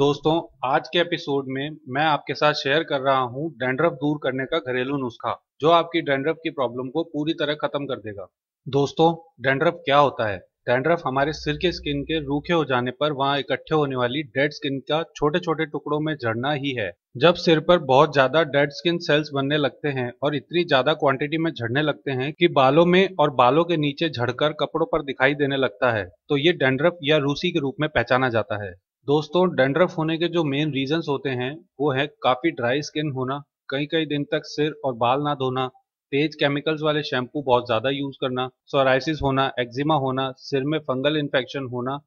दोस्तों आज के एपिसोड में मैं आपके साथ शेयर कर रहा हूं डेंड्रफ दूर करने का घरेलू नुस्खा जो आपकी डेंड्रफ की प्रॉब्लम को पूरी तरह खत्म कर देगा दोस्तों डेंड्रफ क्या होता है डेंड्रफ हमारे सिर के स्किन के रूखे हो जाने पर वहाँ इकट्ठे होने वाली डेड स्किन का छोटे छोटे टुकड़ों में झड़ना ही है जब सिर पर बहुत ज्यादा डेड स्किन सेल्स बनने लगते हैं और इतनी ज्यादा क्वांटिटी में झड़ने लगते हैं कि बालों में और बालों के नीचे झड़कर कपड़ों पर दिखाई देने लगता है तो ये डेंड्रफ या रूसी के रूप में पहचाना जाता है दोस्तों डेंड्रफ होने के जो मेन रीजंस होते हैं वो है काफ़ी ड्राई स्किन होना कई कई दिन तक सिर और बाल ना धोना तेज केमिकल्स वाले शैम्पू बहुत ज़्यादा यूज़ करना सोराइसिस होना एक्जिमा होना सिर में फंगल इन्फेक्शन होना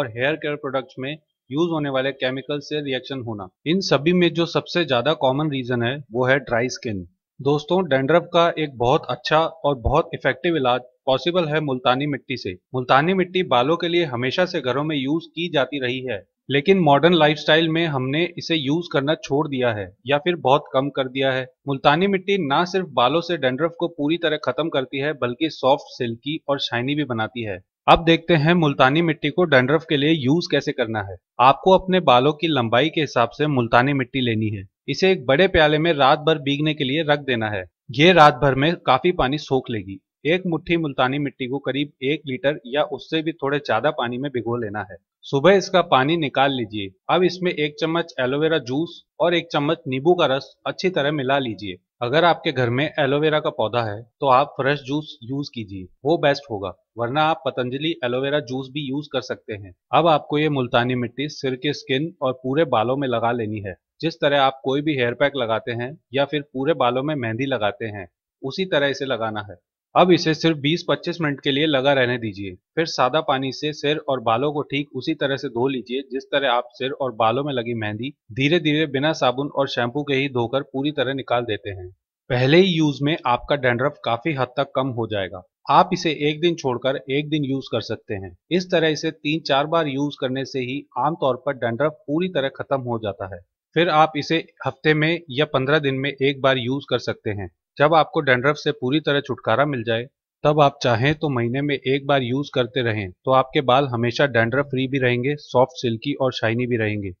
और हेयर केयर प्रोडक्ट्स में यूज होने वाले केमिकल से रिएक्शन होना इन सभी में जो सबसे ज़्यादा कॉमन रीज़न है वो है ड्राई स्किन दोस्तों डेंड्रफ का एक बहुत अच्छा और बहुत इफेक्टिव इलाज पॉसिबल है मुल्तानी मिट्टी से मुल्तानी मिट्टी बालों के लिए हमेशा से घरों में यूज की जाती रही है लेकिन मॉडर्न लाइफस्टाइल में हमने इसे यूज करना छोड़ दिया है या फिर बहुत कम कर दिया है मुल्तानी मिट्टी ना सिर्फ बालों से डेंड्रफ को पूरी तरह खत्म करती है बल्कि सॉफ्ट सिल्की और शाइनी भी बनाती है अब देखते हैं मुल्तानी मिट्टी को डेंड्रफ के लिए यूज कैसे करना है आपको अपने बालों की लंबाई के हिसाब से मुल्तानी मिट्टी लेनी है इसे एक बड़े प्याले में रात भर बीगने के लिए रख देना है ये रात भर में काफी पानी सोख लेगी एक मुट्ठी मुल्तानी मिट्टी को करीब एक लीटर या उससे भी थोड़े ज्यादा पानी में भिगो लेना है सुबह इसका पानी निकाल लीजिए अब इसमें एक चम्मच एलोवेरा जूस और एक चम्मच नींबू का रस अच्छी तरह मिला लीजिए अगर आपके घर में एलोवेरा का पौधा है तो आप फ्रेश जूस यूज कीजिए वो बेस्ट होगा वरना आप पतंजलि एलोवेरा जूस भी यूज कर सकते हैं अब आपको ये मुल्तानी मिट्टी सिर के स्किन और पूरे बालों में लगा लेनी है जिस तरह आप कोई भी हेयर पैक लगाते हैं या फिर पूरे बालों में मेहंदी लगाते हैं उसी तरह इसे लगाना है अब इसे सिर्फ 20-25 मिनट के लिए लगा रहने दीजिए फिर सादा पानी से सिर और बालों को ठीक उसी तरह से धो लीजिए जिस तरह आप सिर और बालों में लगी मेहंदी धीरे धीरे बिना साबुन और शैम्पू के ही धोकर पूरी तरह निकाल देते हैं पहले ही यूज में आपका डेंड्रफ काफी हद तक कम हो जाएगा आप इसे एक दिन छोड़कर एक दिन यूज कर सकते हैं इस तरह इसे तीन चार बार यूज करने से ही आमतौर पर डेंड्रफ पूरी तरह खत्म हो जाता है फिर आप इसे हफ्ते में या पंद्रह दिन में एक बार यूज कर सकते हैं जब आपको डेंड्रफ से पूरी तरह छुटकारा मिल जाए तब आप चाहें तो महीने में एक बार यूज करते रहें तो आपके बाल हमेशा डेंड्रफ फ्री भी रहेंगे सॉफ्ट सिल्की और शाइनी भी रहेंगे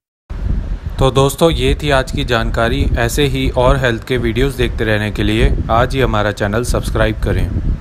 तो दोस्तों ये थी आज की जानकारी ऐसे ही और हेल्थ के वीडियोस देखते रहने के लिए आज ही हमारा चैनल सब्सक्राइब करें